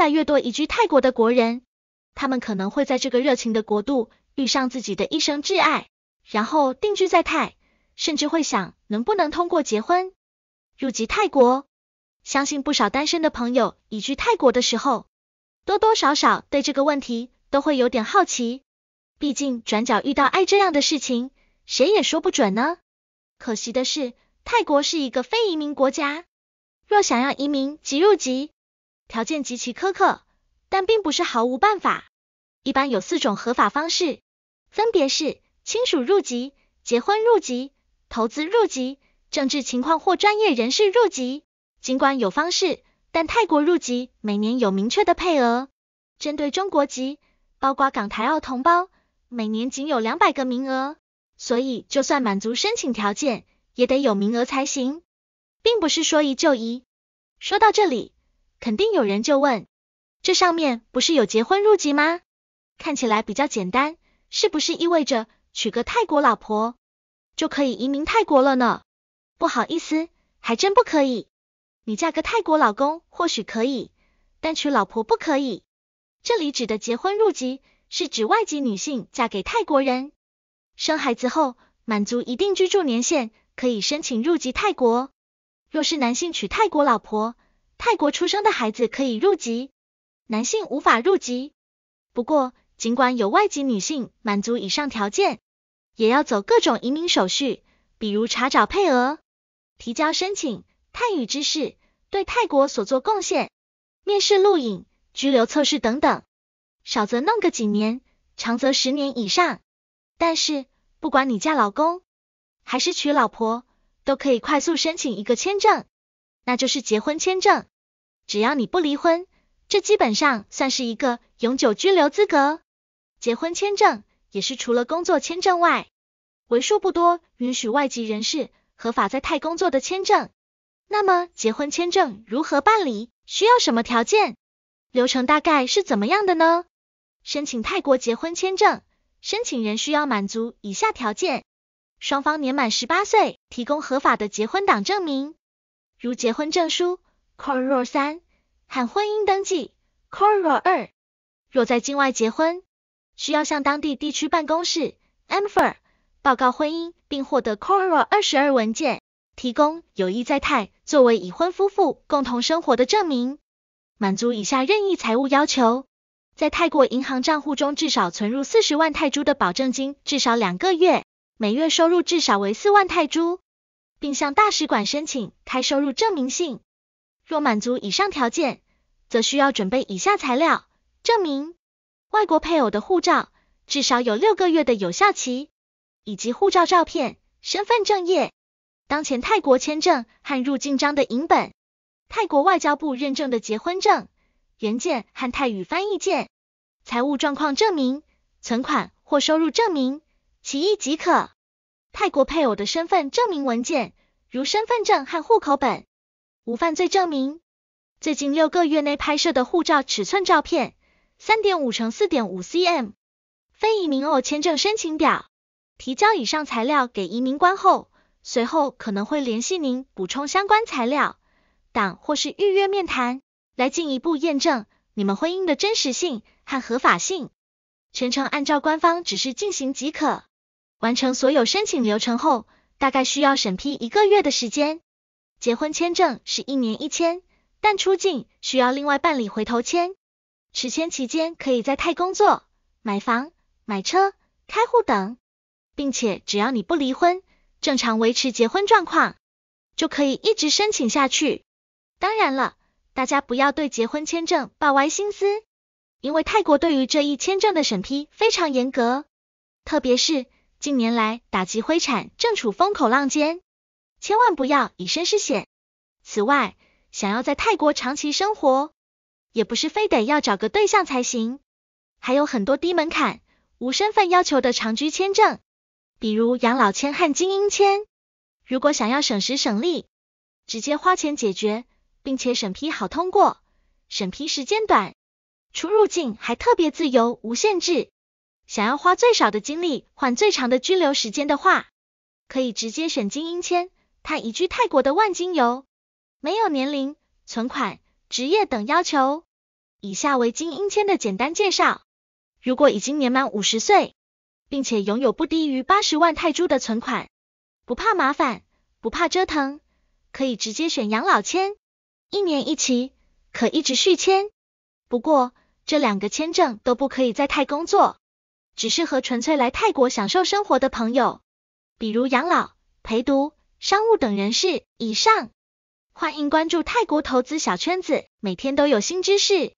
来越多移居泰国的国人，他们可能会在这个热情的国度遇上自己的一生挚爱，然后定居在泰，甚至会想能不能通过结婚入籍泰国。相信不少单身的朋友移居泰国的时候，多多少少对这个问题都会有点好奇。毕竟转角遇到爱这样的事情，谁也说不准呢。可惜的是，泰国是一个非移民国家，若想要移民即入籍。条件极其苛刻，但并不是毫无办法。一般有四种合法方式，分别是亲属入籍、结婚入籍、投资入籍、政治情况或专业人士入籍。尽管有方式，但泰国入籍每年有明确的配额。针对中国籍，包括港台澳同胞，每年仅有两百个名额，所以就算满足申请条件，也得有名额才行，并不是说移就移。说到这里。肯定有人就问，这上面不是有结婚入籍吗？看起来比较简单，是不是意味着娶个泰国老婆就可以移民泰国了呢？不好意思，还真不可以。你嫁个泰国老公或许可以，但娶老婆不可以。这里指的结婚入籍是指外籍女性嫁给泰国人，生孩子后满足一定居住年限，可以申请入籍泰国。若是男性娶泰国老婆。泰国出生的孩子可以入籍，男性无法入籍。不过，尽管有外籍女性满足以上条件，也要走各种移民手续，比如查找配额、提交申请、泰语知识、对泰国所做贡献、面试录影、拘留测试等等，少则弄个几年，长则十年以上。但是，不管你嫁老公还是娶老婆，都可以快速申请一个签证，那就是结婚签证。只要你不离婚，这基本上算是一个永久居留资格。结婚签证也是除了工作签证外，为数不多允许外籍人士合法在泰工作的签证。那么，结婚签证如何办理？需要什么条件？流程大概是怎么样的呢？申请泰国结婚签证，申请人需要满足以下条件：双方年满十八岁，提供合法的结婚党证明，如结婚证书、c o r o l l 三。和婚姻登记。Corral 二，若在境外结婚，需要向当地地区办公室 a m p h r 报告婚姻，并获得 Corral 二十二文件，提供有意在泰作为已婚夫妇共同生活的证明。满足以下任意财务要求：在泰国银行账户中至少存入四十万泰铢的保证金至少两个月，每月收入至少为四万泰铢，并向大使馆申请开收入证明信。若满足以上条件，则需要准备以下材料：证明外国配偶的护照至少有六个月的有效期，以及护照照片、身份证页、当前泰国签证和入境章的影本、泰国外交部认证的结婚证原件和泰语翻译件、财务状况证明、存款或收入证明，其一即可。泰国配偶的身份证明文件，如身份证和户口本。无犯罪证明，最近六个月内拍摄的护照尺寸照片，3.5乘 4.5cm，非移民或签证申请表。提交以上材料给移民官后，随后可能会联系您补充相关材料，党或是预约面谈，来进一步验证你们婚姻的真实性和合法性。全程按照官方指示进行即可。完成所有申请流程后，大概需要审批一个月的时间。结婚签证是一年一签，但出境需要另外办理回头签。持签期间可以在泰工作、买房、买车、开户等，并且只要你不离婚，正常维持结婚状况，就可以一直申请下去。当然了，大家不要对结婚签证抱歪心思，因为泰国对于这一签证的审批非常严格，特别是近年来打击灰产正处风口浪尖。千万不要以身试险。此外，想要在泰国长期生活，也不是非得要找个对象才行。还有很多低门槛、无身份要求的长居签证，比如养老签和精英签。如果想要省时省力，直接花钱解决，并且审批好通过，审批时间短，出入境还特别自由无限制。想要花最少的精力换最长的居留时间的话，可以直接选精英签。他移居泰国的万金油，没有年龄、存款、职业等要求。以下为金英签的简单介绍：如果已经年满五十岁，并且拥有不低于八十万泰铢的存款，不怕麻烦，不怕折腾，可以直接选养老签，一年一期，可一直续签。不过，这两个签证都不可以在泰工作，只适合纯粹来泰国享受生活的朋友，比如养老、陪读。商务等人士，以上。欢迎关注泰国投资小圈子，每天都有新知识。